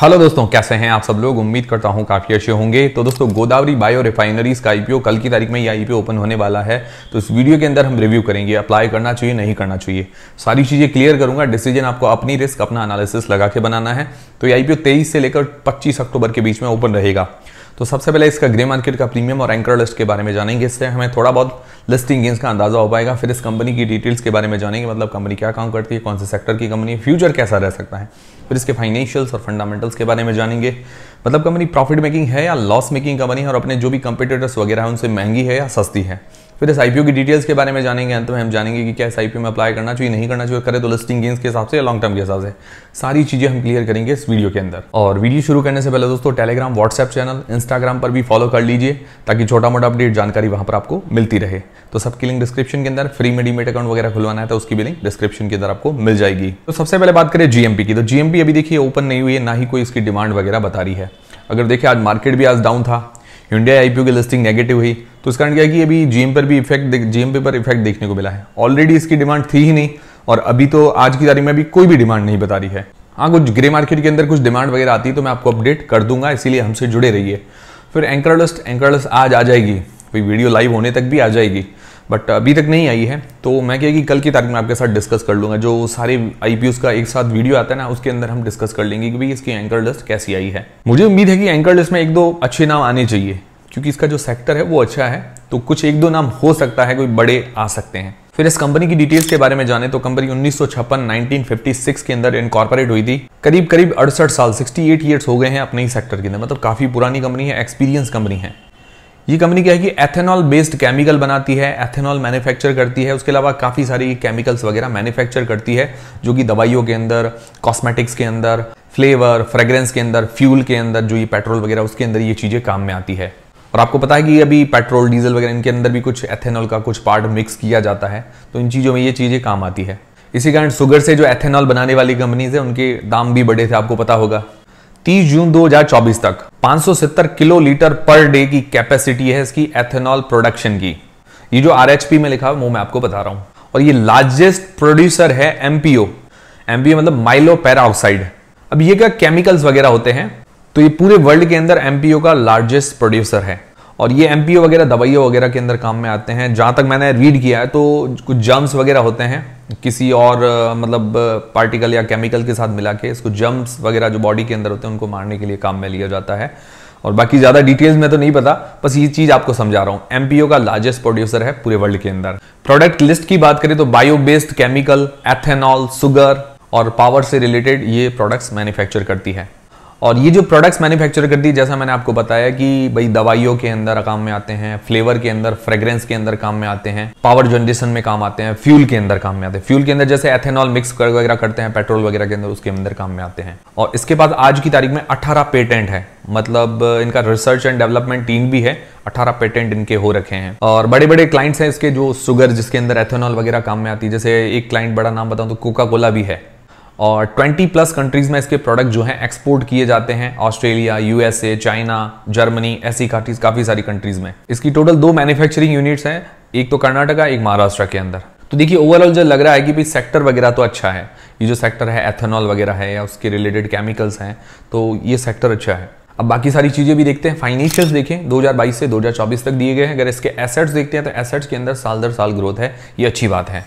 hello दोस्तों कैसे हैं आप सब लोग उम्मीद करता हूं काफ़ी अच्छे होंगे तो दोस्तों गोदावरी बायो रिफाइनरीज का आईपीओ कल की तारीख में यह आईपीओ ओपन होने वाला है तो इस वीडियो के अंदर हम रिव्यू करेंगे अप्लाई करना चाहिए नहीं करना चाहिए सारी चीज़ें क्लियर करूंगा डिसीजन आपको अपनी रिस्क अपना एनालिसिस लगा के बनाना है तो ये आईपीओ तेईस से लेकर पच्चीस अक्टूबर के बीच में ओपन रहेगा तो सबसे पहले इसका ग्रे मार्केट का प्रीमियम और एंकर लिस्ट के बारे में जानेंगे इससे हमें थोड़ा बहुत लिस्टिंग गेंस का अंदाजा हो पाएगा फिर इस कंपनी की डिटेल्स के बारे में जानेंगे मतलब कंपनी क्या काम करती है कौन से सेक्टर की कंपनी फ्यूचर कैसा रह सकता है फिर इसके फाइनेंशियल्स और फंडामेंटल्स के बारे में जानेंगे मतलब कंपनी प्रॉफिट मेकिंग है या लॉस मेकिंग कंपनी है और अपने जो भी कंपिटेटर्स वगैरह हैं उनसे महंगी है या सस्ती है फिर इस आई की डिटेल्स के बारे में जानेंगे अंत में हम जानेंगे कि क्या इस आई में अप्लाई करना चाहिए नहीं करना चाहिए करें तो लिस्टिंग गेंस के हिसाब से या लॉन्ग टर्म के हिसाब से सारी चीज़ें हम क्लियर करेंगे इस वीडियो के अंदर और वीडियो शुरू करने से पहले दोस्तों टेलीग्राम व्हाट्सएप चैनल इंस्टाग्राम पर भी फॉलो कर लीजिए ताकि छोटा मोटा अपडेट जानकारी वहां पर आपको मिलती रहे तो सबकी लिंक डिस्क्रिप्शन के अंदर फ्री मेडीमेट अकाउंट वगैरह खुलवाना है तो उसकी भी लिंक डिस्क्रिप्शन के अंदर आपको मिल जाएगी तो सबसे पहले बात करें जीएमपी की तो जीएमपी अभी देखिए ओपन नहीं हुई है ना ही कोई इसकी डिमांड वगैरह बता रही है अगर देखिए आज मार्केट भी आज डाउन था इंडिया आईपीओ की लिस्टिंग नेगेटिव हुई तो उस कारण क्या कि अभी जीएम पर भी इफेक्ट जीएम पे पर इफेक्ट देखने को मिला है ऑलरेडी इसकी डिमांड थी ही नहीं और अभी तो आज की तारीख में अभी कोई भी डिमांड नहीं बता रही है हाँ कुछ ग्रे मार्केट के अंदर कुछ डिमांड वगैरह आती है तो मैं आपको अपडेट कर दूंगा इसीलिए हमसे जुड़े रहिए फिर एंकर एंकरलिस्ट आज आ जाएगी कोई वीडियो लाइव होने तक भी आ जाएगी बट uh, अभी तक नहीं आई है तो मैं क्या कि कल की तारीख में आपके साथ डिस्कस कर लूँगा जो सारे आई का एक साथ वीडियो आता है ना उसके अंदर हम डिस्कस कर लेंगे कि भाई इसकी एंकर लिस्ट कैसी आई है मुझे उम्मीद है कि एंकर लिस्ट में एक दो अच्छे नाम आने चाहिए क्योंकि इसका जो सेक्टर है वो अच्छा है तो कुछ एक दो नाम हो सकता है कोई बड़े आ सकते हैं फिर इस कंपनी की डिटेल्स के बारे में जाने तो कंपनी 1956 1956 के अंदर इनकॉर्पोरेट हुई थी करीब करीब अड़सठ साल 68 एट हो गए हैं अपने ही सेक्टर के अंदर मतलब काफी पुरानी कंपनी है एक्सपीरियंस कंपनी है ये कंपनी क्या है कि एथेनॉल बेस्ड केमिकल बनाती है एथेनॉल मैन्युफैक्चर करती है उसके अलावा काफ़ी सारी केमिकल्स वगैरह मैन्युफैक्चर करती है जो कि दवाइयों के अंदर कॉस्मेटिक्स के अंदर फ्लेवर फ्रेग्रेंस के अंदर फ्यूल के अंदर जो ये पेट्रोल वगैरह उसके अंदर ये चीज़ें काम में आती है और आपको पता है कि अभी पेट्रोल डीजल वगैरह इनके अंदर भी कुछ एथेनॉल का कुछ पार्ट मिक्स किया जाता है तो इन चीज़ों में ये चीज़ें काम आती है इसी कारण शुगर से जो एथेनॉल बनाने वाली कंपनीज है उनके दाम भी बढ़े थे आपको पता होगा 30 जून 2024 तक 570 किलो लीटर पर डे की कैपेसिटी है इसकी एथेनॉल प्रोडक्शन की ये जो आर में लिखा है वो मैं आपको बता रहा हूं और ये लार्जेस्ट प्रोड्यूसर है एमपीओ एमपीओ मतलब माइलो पैराऑक्साइड अब ये क्या केमिकल्स वगैरह होते हैं तो ये पूरे वर्ल्ड के अंदर एमपीओ का लार्जेस्ट प्रोड्यूसर है और ये एमपीओ वगैरह दवाइयों वगैरह के अंदर काम में आते हैं जहां तक मैंने रीड किया है तो कुछ जर्म्स वगैरह होते हैं किसी और मतलब पार्टिकल या केमिकल के साथ मिला के इसको जम्प्स वगैरह जो बॉडी के अंदर होते हैं उनको मारने के लिए काम में लिया जाता है और बाकी ज़्यादा डिटेल्स में तो नहीं पता बस ये चीज़ आपको समझा रहा हूँ एमपीओ का लार्जेस्ट प्रोड्यूसर है पूरे वर्ल्ड के अंदर प्रोडक्ट लिस्ट की बात करें तो bio based chemical ethanol sugar और पावर से रिलेटेड ये प्रोडक्ट्स मैन्युफैक्चर करती है और ये जो प्रोडक्ट्स मैन्युफैक्चर करती है जैसा मैंने आपको बताया कि भाई दवाइयों के अंदर काम में आते हैं फ्लेवर के अंदर फ्रेग्रेंस के अंदर काम में आते हैं पावर जनरेशन में काम आते हैं फ्यूल के अंदर काम में आते हैं फ्यूल के अंदर जैसे एथेनॉल मिक्स वगैरह करते हैं पेट्रोल वगैरह के अंदर उसके अंदर काम में आते हैं और इसके बाद आज की तारीख में अठारह पेटेंट है मतलब इनका रिसर्च एंड डेवलपमेंट टीम भी है 18 पेटेंट इनके हो रखे हैं और बड़े बड़े क्लाइंट्स हैं इसके जो सुगर जिसके अंदर एथेनॉल वगैरह काम में आती है जैसे एक क्लाइंट बड़ा नाम बताऊं तो कोका कोला भी है और 20 प्लस कंट्रीज़ में इसके प्रोडक्ट जो हैं एक्सपोर्ट किए जाते हैं ऑस्ट्रेलिया यूएसए चाइना जर्मनी ऐसी काफ़ी सारी कंट्रीज़ में इसकी टोटल दो मैन्युफैक्चरिंग यूनिट्स हैं एक तो कर्नाटका एक महाराष्ट्र के अंदर तो देखिए ओवरऑल जो लग रहा है कि भाई सेक्टर वगैरह तो अच्छा है ये जो सेक्टर है एथेनॉल वगैरह है या उसके रिलेटेड केमिकल्स हैं तो ये सेक्टर अच्छा है अब बाकी सारी चीज़ें भी देखते हैं फाइनेंशियल्स देखें 2022 से 2024 तक दिए गए हैं अगर इसके एसेट्स देखते हैं तो एसेट्स के अंदर साल दर साल ग्रोथ है ये अच्छी बात है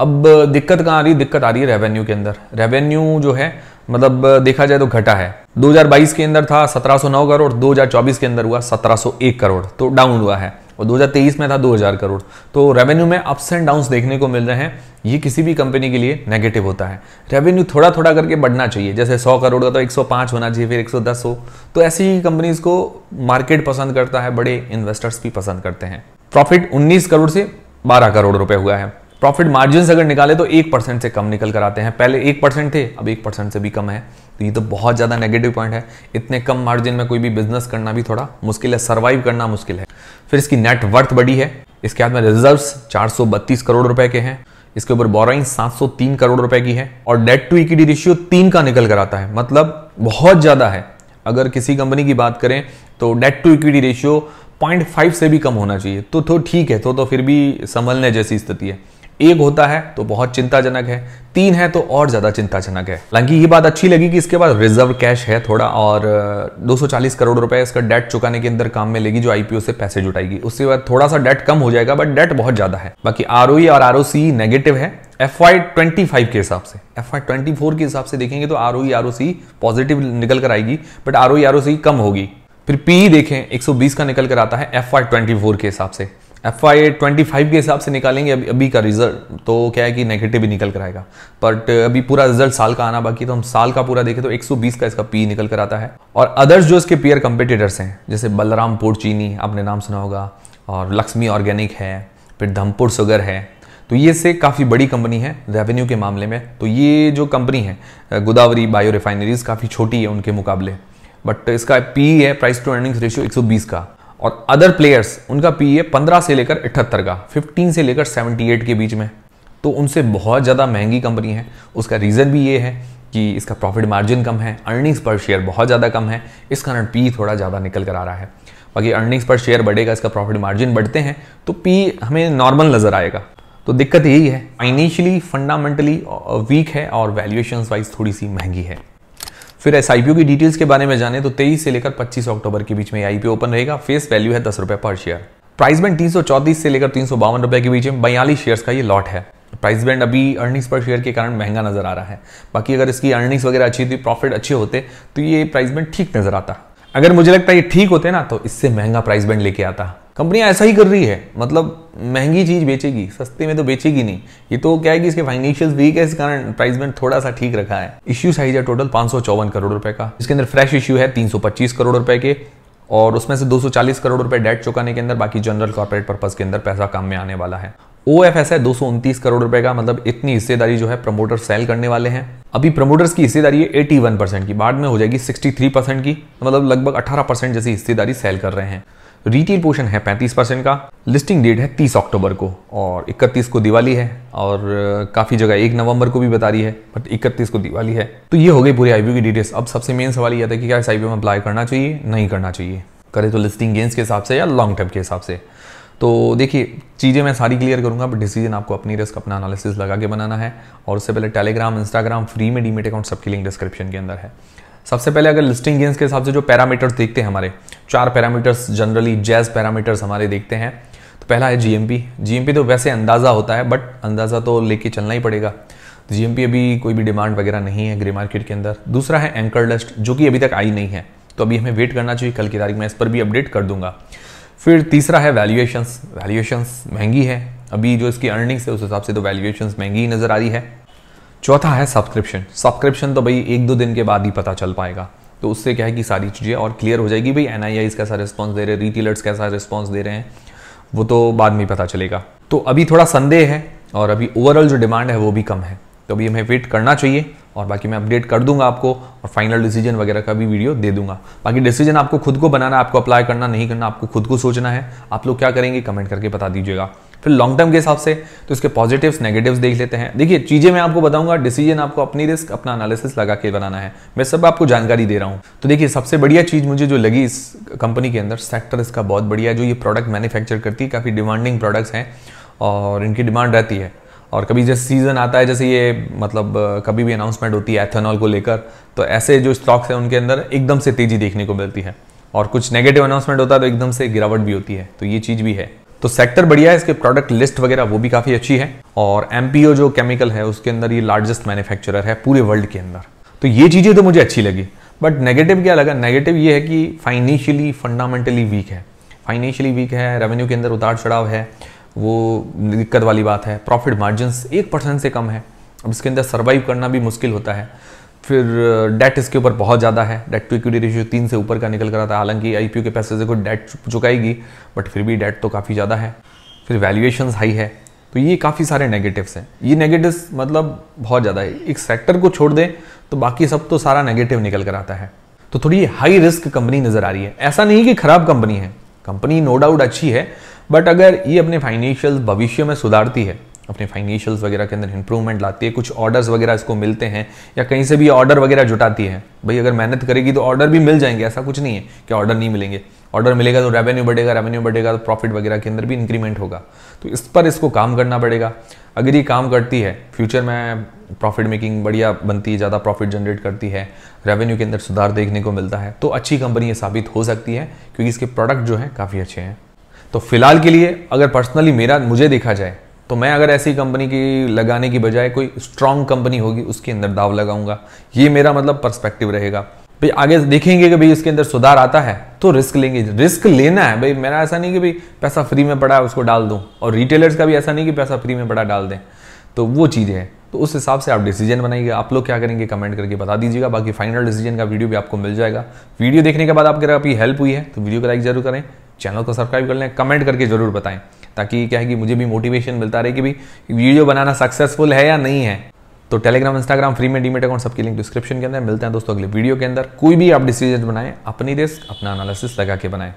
अब दिक्कत कहाँ आ रही है दिक्कत आ रही है रेवेन्यू के अंदर रेवेन्यू जो है मतलब देखा जाए तो घटा है 2022 के अंदर था 1709 करोड़ 2024 के अंदर हुआ 1701 करोड़ तो डाउन हुआ है और 2023 में था 2000 करोड़ तो रेवेन्यू में अप्स एंड डाउन्स देखने को मिल रहे हैं ये किसी भी कंपनी के लिए नेगेटिव होता है रेवेन्यू थोड़ा थोड़ा करके बढ़ना चाहिए जैसे 100 करोड़ का तो 105 होना चाहिए फिर 110 हो तो ऐसी ही कंपनीज को मार्केट पसंद करता है बड़े इन्वेस्टर्स भी पसंद करते हैं प्रॉफिट 19 करोड़ से 12 करोड़ रुपए हुआ है प्रॉफिट मार्जिन अगर निकाले तो एक परसेंट से कम निकल कर आते हैं पहले एक परसेंट थे अब एक परसेंट से भी कम है तो ये तो बहुत ज़्यादा नेगेटिव पॉइंट है इतने कम मार्जिन में कोई भी बिजनेस करना भी थोड़ा मुश्किल है सर्वाइव करना मुश्किल है फिर इसकी नेट वर्थ बड़ी है इसके हाथ में रिजर्व चार करोड़ रुपए के हैं इसके ऊपर बोराइंग सात करोड़ रुपए की है और डेट टू इक्विटी रेशियो तीन का निकल कर आता है मतलब बहुत ज़्यादा है अगर किसी कंपनी की बात करें तो debt to equity ratio point से भी कम होना चाहिए तो तो ठीक है तो तो फिर भी संभलने जैसी स्थिति है एक होता है तो बहुत चिंताजनक है तीन है तो और ज़्यादा चिंताजनक है हालांकि ये बात अच्छी लगी कि इसके बाद रिजर्व कैश है थोड़ा और 240 करोड़ रुपए इसका डेट चुकाने के अंदर काम में लेगी जो आईपीओ से पैसे जुटाएगी उसके बाद थोड़ा सा डेट कम हो जाएगा बट डेट बहुत ज़्यादा है बाकी आर e और आर नेगेटिव है एफ आई ट्वेंटी फाइव के हिसाब से एफ आई ट्वेंटी फोर के हिसाब से देखेंगे तो आर ओ आर पॉजिटिव निकल कर आएगी बट आर ओ आर कम होगी फिर पी e देखें 120 का निकल कर आता है एफ आई ट्वेंटी फोर के हिसाब से एफ आई ट्वेंटी फाइव के हिसाब से निकालेंगे अभी अभी का रिजल्ट तो क्या है कि नेगेटिव ही निकल कर आएगा बट अभी पूरा रिजल्ट साल का आना बाकी तो हम साल का पूरा देखें तो 120 का इसका पी निकल कर आता है और अदर्स जो इसके पीयर कंपिटिटर्स हैं जैसे बलराम चीनी आपने नाम सुना होगा और लक्ष्मी ऑर्गेनिक है फिर धमपुर सुगर है तो ये से काफ़ी बड़ी कंपनी है रेवेन्यू के मामले में तो ये जो कंपनी है गोदावरी बायो रिफाइनरीज काफ़ी छोटी है उनके मुकाबले बट इसका पी है प्राइस टू अर्निंग्स रेशियो 120 का और अदर प्लेयर्स उनका पी ए e पंद्रह से लेकर इकहत्तर का फिफ्टीन से लेकर सेवेंटी एट के बीच में तो उनसे बहुत ज़्यादा महंगी कंपनी है उसका रीज़न भी ये है कि इसका प्रॉफिट मार्जिन कम है अर्निंग्स पर शेयर बहुत ज़्यादा कम है इस कारण पी e थोड़ा ज़्यादा निकल कर आ रहा है बाकी अर्निंग्स पर शेयर बढ़ेगा इसका प्रॉफिट मार्जिन बढ़ते हैं तो पी e हमें नॉर्मल नज़र आएगा तो दिक्कत यही है फाइनेंशियली फंडामेंटली वीक है और वैल्यूएशन वाइज थोड़ी सी महंगी है फिर एस की डिटेल्स के बारे में जाने तो तेईस से लेकर पच्चीस अक्टूबर के बीच में आईपीओ ओपन रहेगा फेस वैल्यू है दस रुपए पर शेयर प्राइस बैंड तीन से लेकर तीन सौ रुपए के बीच में बयालीस शेयर का ये लॉट है प्राइस बैंड अभी अर्निंग्स पर शेयर के कारण महंगा नजर आ रहा है बाकी अगर इसकी अर्निंग्स वगैरह अच्छी थी प्रॉफिट अच्छे होते तो ये प्राइस बैंड ठीक नजर आता अगर मुझे लगता है ये ठीक होते ना तो इससे महंगा प्राइस बैंड लेके आता कंपनियां ऐसा ही कर रही है मतलब महंगी चीज़ बेचेगी सस्ते में तो बेचेगी नहीं ये तो क्या है कि इसके फाइनेंशियल वीक है इस कारण प्राइस में थोड़ा सा ठीक रखा है इश्यू साइज है टोटल पांच करोड़ रुपए का इसके अंदर फ्रेश इश्यू है तीन करोड़ रुपए के और उसमें से 240 करोड़ रुपए डेट चुकाने के अंदर बाकी जनरल कॉर्पोरेट पर्पज के अंदर पैसा काम में आने वाला है ओ एफ एस है दो करोड़ रुपए का मतलब इतनी हिस्सेदारी जो है प्रमोटर सेल करने वाले हैं अभी प्रमोटर्स की हिस्सेदारी है 81 परसेंट की बाद में हो जाएगी 63 परसेंट की मतलब लगभग 18 परसेंट जैसी हिस्सेदारी सेल कर रहे हैं रिटेल पोर्शन है 35 परसेंट का लिस्टिंग डेट है 30 अक्टूबर को और 31 को दिवाली है और काफ़ी जगह 1 नवंबर को भी बता रही है बट 31 को दिवाली है तो ये हो गई पूरी आईबीओ की डिटेल्स अब सबसे मेन सवाल ये था कि क्या इस आईबीओ में अप्लाई करना चाहिए नहीं करना चाहिए करे तो लिस्टिंग गेंस के हिसाब से या लॉन्ग टर्म के हिसाब से तो देखिए चीज़ें मैं सारी क्लियर करूंगा बट डिसीजन आपको अपनी रिस्क अपना एनालिसिस लगा के बनाना है और उससे पहले टेलीग्राम इंस्टाग्राम फ्री में डीमेट अकाउंट सबकी लिंक डिस्क्रिप्शन के अंदर है सबसे पहले अगर लिस्टिंग गेंस के हिसाब से जो पैरामीटर्स देखते हैं हमारे चार पैरामीटर्स जनरली जैज पैरामीटर्स हमारे देखते हैं तो पहला है जीएमपी जीएमपी तो वैसे अंदाज़ा होता है बट अंदाज़ा तो लेके चलना ही पड़ेगा जीएमपी अभी कोई भी डिमांड वगैरह नहीं है ग्रे मार्केट के अंदर दूसरा है एंकर लिस्ट जो कि अभी तक आई नहीं है तो अभी हमें वेट करना चाहिए कल की तारीख में इस पर भी अपडेट कर दूंगा फिर तीसरा है वैल्यूएशंस वैल्यूएशंस महंगी है अभी जो इसकी अर्निंग्स है उस हिसाब से तो वैल्यूएशंस महंगी नज़र आ रही है चौथा है सब्सक्रिप्शन सब्सक्रिप्शन तो भाई एक दो दिन के बाद ही पता चल पाएगा तो उससे क्या है कि सारी चीज़ें और क्लियर हो जाएगी भाई एन आई कैसा रिस्पॉन्स दे रहे हैं रिटेलर्स कैसा रिस्पॉन्स दे रहे हैं वो तो बाद में पता चलेगा तो अभी थोड़ा संदेह है और अभी ओवरऑल जो डिमांड है वो भी कम है तो अभी हमें वेट करना चाहिए और बाकी मैं अपडेट कर दूंगा आपको और फाइनल डिसीजन वगैरह का भी वीडियो दे दूंगा बाकी डिसीजन आपको खुद को बनाना आपको अप्लाई करना नहीं करना आपको खुद को सोचना है आप लोग क्या करेंगे कमेंट करके बता दीजिएगा फिर लॉन्ग टर्म के हिसाब से तो इसके पॉजिटिव्स नेगेटिव्स देख लेते हैं देखिए चीज़ें मैं आपको बताऊंगा डिसीजन आपको अपनी रिस्क अपना एनालिसिस लगा के बनाना है मैं सब आपको जानकारी दे रहा हूँ तो देखिए सबसे बढ़िया चीज़ मुझे जो लगी इस कंपनी के अंदर सेक्टर इसका बहुत बढ़िया है जो ये प्रोडक्ट मैन्युफैक्चर करती है काफ़ी डिमांडिंग प्रोडक्ट्स हैं और इनकी डिमांड रहती है और कभी जैसे सीज़न आता है जैसे ये मतलब कभी भी अनाउंसमेंट होती है एथेनॉल को लेकर तो ऐसे जो स्टॉक्स हैं उनके अंदर एकदम से तेज़ी देखने को मिलती है और कुछ नेगेटिव अनाउंसमेंट होता है तो एकदम से गिरावट भी होती है तो ये चीज़ भी है तो सेक्टर बढ़िया है इसके प्रोडक्ट लिस्ट वगैरह वो भी काफ़ी अच्छी है और एम जो केमिकल है उसके अंदर ये लार्जेस्ट मैन्युफैक्चरर है पूरे वर्ल्ड के अंदर तो ये चीज़ें तो मुझे अच्छी लगी बट नेगेटिव क्या लगा नेगेटिव ये है कि फाइनेंशियली फंडामेंटली वीक है फाइनेंशियली वीक है रेवेन्यू के अंदर उतार चढ़ाव है वो दिक्कत वाली बात है प्रॉफिट मार्जिन एक परसेंट से कम है अब इसके अंदर सर्वाइव करना भी मुश्किल होता है फिर डेट इसके ऊपर बहुत ज़्यादा है डेट टू इक्विटी रेशियो तीन से ऊपर का निकल कर आता है हालांकि आई के पैसे से कोई डेट चुकाएगी बट फिर भी डेट तो काफ़ी ज़्यादा है फिर वैल्यूएशन हाई है तो ये काफ़ी सारे नेगेटिव्स हैं ये नेगेटिव्स मतलब बहुत ज़्यादा है एक सेक्टर को छोड़ दें तो बाकी सब तो सारा नेगेटिव निकल कर आता है तो थोड़ी हाई रिस्क कंपनी नज़र आ रही है ऐसा नहीं कि खराब कंपनी है कंपनी नो डाउट अच्छी है बट अगर ये अपने फाइनेंशियल भविष्य में सुधारती है अपने फाइनेंशियल्स वगैरह के अंदर इंप्रूवमेंट लाती है कुछ ऑर्डर्स वगैरह इसको मिलते हैं या कहीं से भी ऑर्डर वगैरह जुटाती है भाई अगर मेहनत करेगी तो ऑर्डर भी मिल जाएंगे ऐसा कुछ नहीं है कि ऑर्डर नहीं मिलेंगे ऑर्डर मिलेगा तो रेवेन्यू बढ़ेगा रेवेन्यू बढ़ेगा तो प्रॉफिट वगैरह के अंदर भी इंक्रीमेंट होगा तो इस पर इसको काम करना पड़ेगा अगर ये काम करती है फ्यूचर में प्रॉफिट मेकिंग बढ़िया बनती है ज़्यादा प्रॉफिट जनरेट करती है रेवेन्यू के अंदर सुधार देखने को मिलता है तो अच्छी कंपनी ये साबित हो सकती है क्योंकि इसके प्रोडक्ट जो हैं काफ़ी अच्छे हैं तो फिलहाल के लिए अगर पर्सनली मेरा मुझे देखा जाए तो मैं अगर ऐसी कंपनी की लगाने की बजाय कोई स्ट्रांग कंपनी होगी उसके अंदर दाव लगाऊंगा ये मेरा मतलब पर्सपेक्टिव रहेगा भाई आगे देखेंगे कि भाई इसके अंदर सुधार आता है तो रिस्क लेंगे रिस्क लेना है भाई मेरा ऐसा नहीं कि भाई पैसा फ्री में पड़ा है उसको डाल दूं और रिटेलर्स का भी ऐसा नहीं कि पैसा फ्री में पड़ा डाल दें तो वो चीज़ है तो उस हिसाब से आप डिसीजन बनाइएगा आप लोग क्या करेंगे कमेंट करके बता दीजिएगा बाकी फाइनल डिसीजन का वीडियो भी आपको मिल जाएगा वीडियो देखने के बाद आपके अगर आपकी हेल्प हुई है तो वीडियो को लाइक जरूर करें चैनल को सब्सक्राइब कर लें कमेंट करके जरूर बताएं ताकि क्या है कि मुझे भी मोटिवेशन मिलता रहे कि भाई वीडियो बनाना सक्सेसफुल है या नहीं है तो टेलीग्राम इंस्टाग्राम फ्री में डीमेट अकाउंट सबकी लिंक डिस्क्रिप्शन के अंदर मिलते हैं दोस्तों अगले वीडियो के अंदर कोई भी आप डिसीजन बनाएं अपनी रिस्क अपना एनालिसिस लगा के बनाएं